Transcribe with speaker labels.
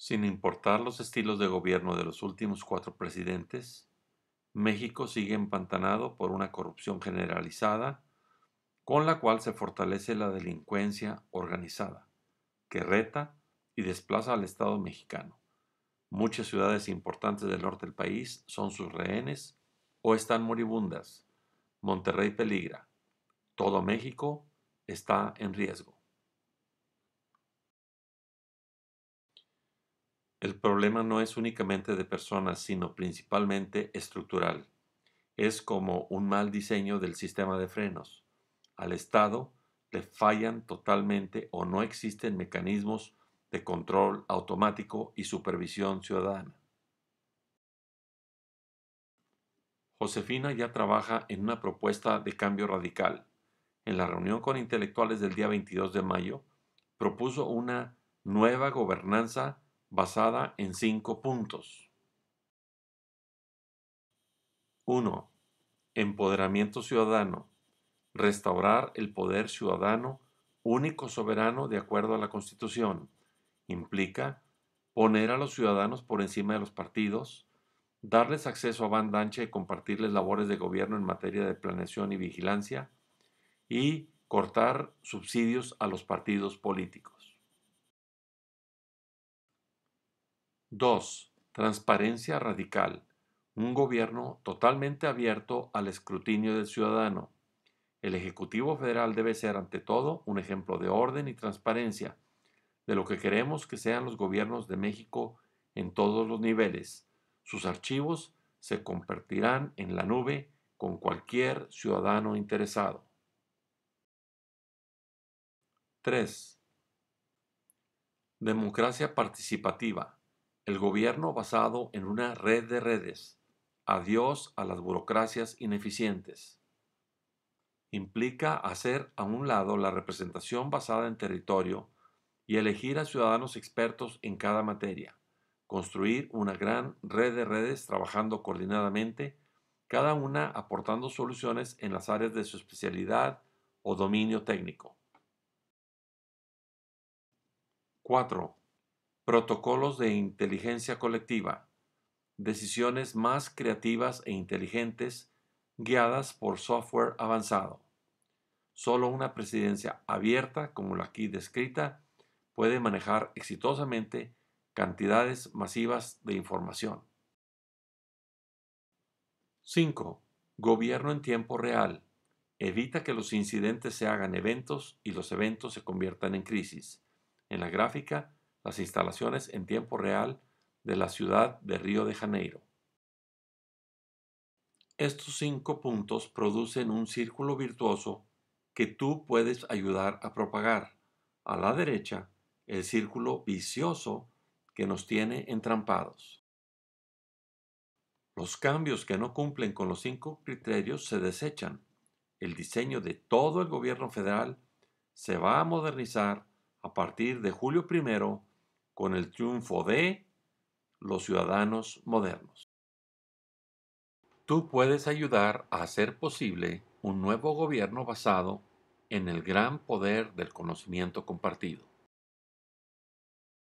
Speaker 1: Sin importar los estilos de gobierno de los últimos cuatro presidentes, México sigue empantanado por una corrupción generalizada con la cual se fortalece la delincuencia organizada, que reta y desplaza al Estado mexicano. Muchas ciudades importantes del norte del país son sus rehenes o están moribundas. Monterrey peligra. Todo México está en riesgo. El problema no es únicamente de personas, sino principalmente estructural. Es como un mal diseño del sistema de frenos. Al Estado le fallan totalmente o no existen mecanismos de control automático y supervisión ciudadana. Josefina ya trabaja en una propuesta de cambio radical. En la reunión con intelectuales del día 22 de mayo, propuso una nueva gobernanza basada en cinco puntos. 1. Empoderamiento ciudadano. Restaurar el poder ciudadano único soberano de acuerdo a la Constitución. Implica poner a los ciudadanos por encima de los partidos, darles acceso a banda ancha y compartirles labores de gobierno en materia de planeación y vigilancia, y cortar subsidios a los partidos políticos. 2. Transparencia radical. Un gobierno totalmente abierto al escrutinio del ciudadano. El Ejecutivo Federal debe ser, ante todo, un ejemplo de orden y transparencia, de lo que queremos que sean los gobiernos de México en todos los niveles. Sus archivos se convertirán en la nube con cualquier ciudadano interesado. 3. Democracia participativa. El gobierno basado en una red de redes. Adiós a las burocracias ineficientes. Implica hacer a un lado la representación basada en territorio y elegir a ciudadanos expertos en cada materia. Construir una gran red de redes trabajando coordinadamente, cada una aportando soluciones en las áreas de su especialidad o dominio técnico. 4 protocolos de inteligencia colectiva, decisiones más creativas e inteligentes guiadas por software avanzado. Solo una presidencia abierta como la aquí descrita puede manejar exitosamente cantidades masivas de información. 5. Gobierno en tiempo real. Evita que los incidentes se hagan eventos y los eventos se conviertan en crisis. En la gráfica las instalaciones en tiempo real de la ciudad de Río de Janeiro. Estos cinco puntos producen un círculo virtuoso que tú puedes ayudar a propagar. A la derecha, el círculo vicioso que nos tiene entrampados. Los cambios que no cumplen con los cinco criterios se desechan. El diseño de todo el gobierno federal se va a modernizar a partir de julio primero con el triunfo de los ciudadanos modernos. Tú puedes ayudar a hacer posible un nuevo gobierno basado en el gran poder del conocimiento compartido.